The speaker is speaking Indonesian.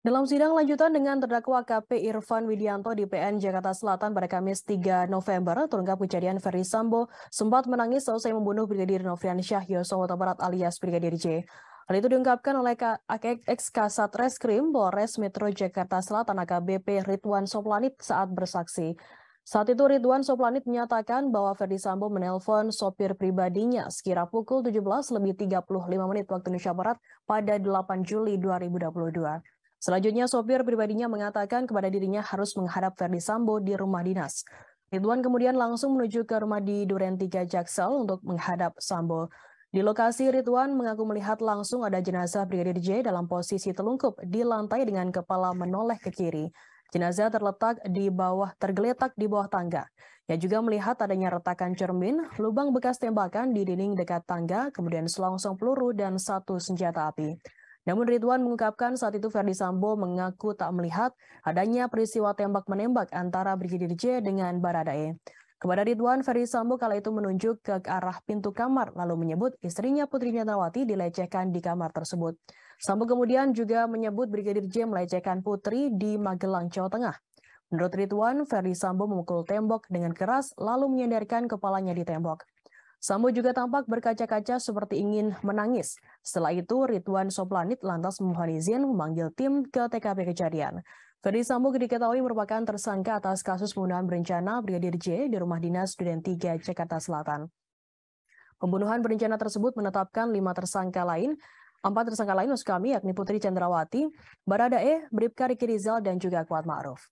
Dalam sidang lanjutan dengan terdakwa KP Irfan Widianto di PN Jakarta Selatan pada Kamis 3 November, terungkap kejadian Ferry Sambo sempat menangis selesai membunuh Brigadir Novian Syah Yosowoto Barat alias Brigadir J. Hal itu diungkapkan oleh ex Kasat Reskrim Polres Metro Jakarta Selatan AKBP Ridwan Soplanit saat bersaksi. Saat itu Ridwan Soplanit menyatakan bahwa Ferdi Sambo menelpon sopir pribadinya sekira pukul 17 lebih 35 menit waktu Indonesia Barat pada 8 Juli 2022. Selanjutnya, sopir pribadinya mengatakan kepada dirinya harus menghadap Verdi Sambo di rumah dinas. Ridwan kemudian langsung menuju ke rumah di Duren 3 Jaksel untuk menghadap Sambo. Di lokasi Ridwan mengaku melihat langsung ada jenazah Brigadir J dalam posisi telungkup di lantai dengan kepala menoleh ke kiri. Jenazah terletak di bawah tergeletak di bawah tangga. Ia juga melihat adanya retakan cermin, lubang bekas tembakan di dinding dekat tangga, kemudian selongsong peluru dan satu senjata api. Namun Ridwan mengungkapkan saat itu Ferdi Sambo mengaku tak melihat adanya peristiwa tembak-menembak antara Brigadir J dengan Baradae. Kepada Ridwan, Ferdi Sambo kala itu menunjuk ke arah pintu kamar lalu menyebut istrinya Putri Nyatawati dilecehkan di kamar tersebut. Sambo kemudian juga menyebut Brigadir J melecehkan Putri di Magelang, Jawa Tengah. Menurut Ridwan, Ferdi Sambo memukul tembok dengan keras lalu menyandarkan kepalanya di tembok. Sambo juga tampak berkaca-kaca seperti ingin menangis. Setelah itu, Ridwan Soplanit lantas memohon izin memanggil tim ke TKP kejadian. Ferdi Sambo diketahui merupakan tersangka atas kasus pembunuhan berencana Brigadir J di Rumah Dinas Duren 3, Jakarta Selatan. Pembunuhan berencana tersebut menetapkan lima tersangka lain, empat tersangka lain maksud kami yakni Putri Chandrawati, Baradae, Bribka Riki Rizal, dan juga Kuat Ma'ruf.